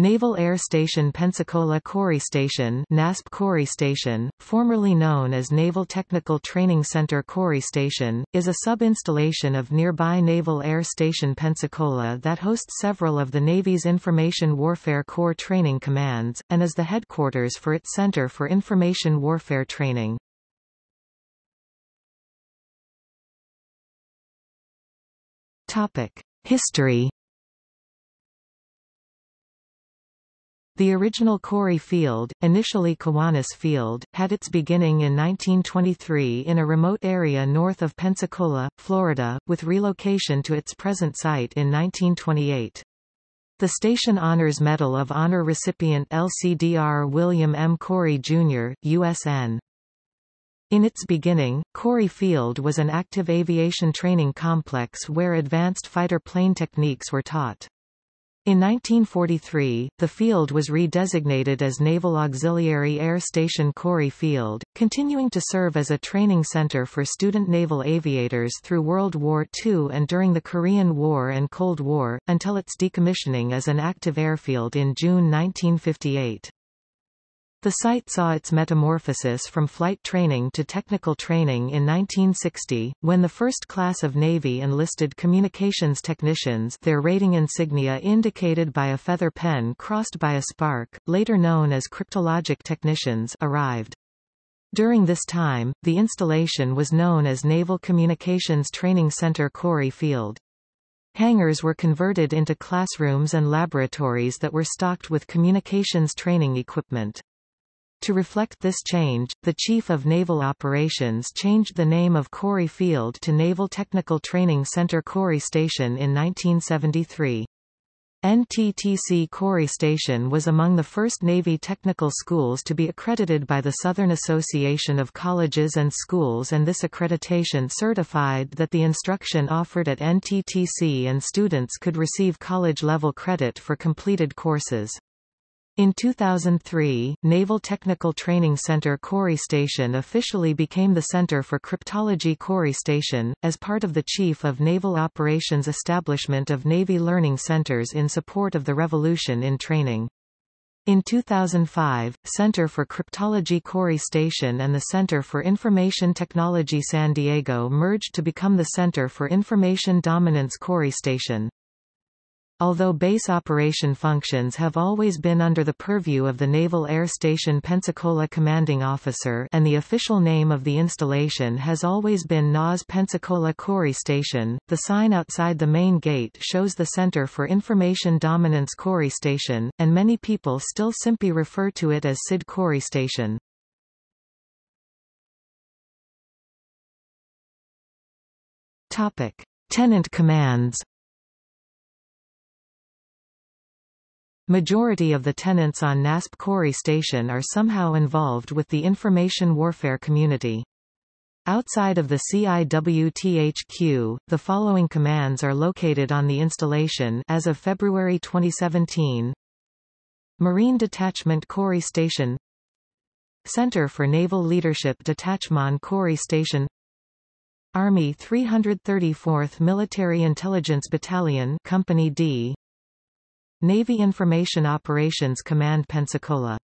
Naval Air Station Pensacola Corey Station NASP Corey Station, formerly known as Naval Technical Training Center Corey Station, is a sub-installation of nearby Naval Air Station Pensacola that hosts several of the Navy's Information Warfare Corps training commands, and is the headquarters for its Center for Information Warfare Training. History The original Corey Field, initially Kiwanis Field, had its beginning in 1923 in a remote area north of Pensacola, Florida, with relocation to its present site in 1928. The station honors Medal of Honor recipient LCDR William M. Corey, Jr., USN. In its beginning, Corey Field was an active aviation training complex where advanced fighter plane techniques were taught. In 1943, the field was redesignated as Naval Auxiliary Air Station Corey Field, continuing to serve as a training center for student naval aviators through World War II and during the Korean War and Cold War, until its decommissioning as an active airfield in June 1958. The site saw its metamorphosis from flight training to technical training in 1960, when the first class of Navy enlisted communications technicians their rating insignia indicated by a feather pen crossed by a spark, later known as cryptologic technicians arrived. During this time, the installation was known as Naval Communications Training Center Corey Field. Hangars were converted into classrooms and laboratories that were stocked with communications training equipment. To reflect this change, the Chief of Naval Operations changed the name of Corey Field to Naval Technical Training Center Corey Station in 1973. NTTC Corey Station was among the first Navy technical schools to be accredited by the Southern Association of Colleges and Schools and this accreditation certified that the instruction offered at NTTC and students could receive college-level credit for completed courses. In 2003, Naval Technical Training Center Corey Station officially became the Center for Cryptology Corey Station, as part of the Chief of Naval Operations establishment of Navy Learning Centers in support of the revolution in training. In 2005, Center for Cryptology Corey Station and the Center for Information Technology San Diego merged to become the Center for Information Dominance Corey Station. Although base operation functions have always been under the purview of the Naval Air Station Pensacola Commanding Officer and the official name of the installation has always been NAS Pensacola Quarry Station, the sign outside the main gate shows the Center for Information Dominance Quarry Station, and many people still simply refer to it as SID Quarry Station. Topic. Tenant commands Majority of the tenants on Nasp Quarry Station are somehow involved with the information warfare community. Outside of the CIWTHQ, the following commands are located on the installation as of February 2017. Marine Detachment Corey Station Center for Naval Leadership Detachment Corey Station Army 334th Military Intelligence Battalion Company D Navy Information Operations Command Pensacola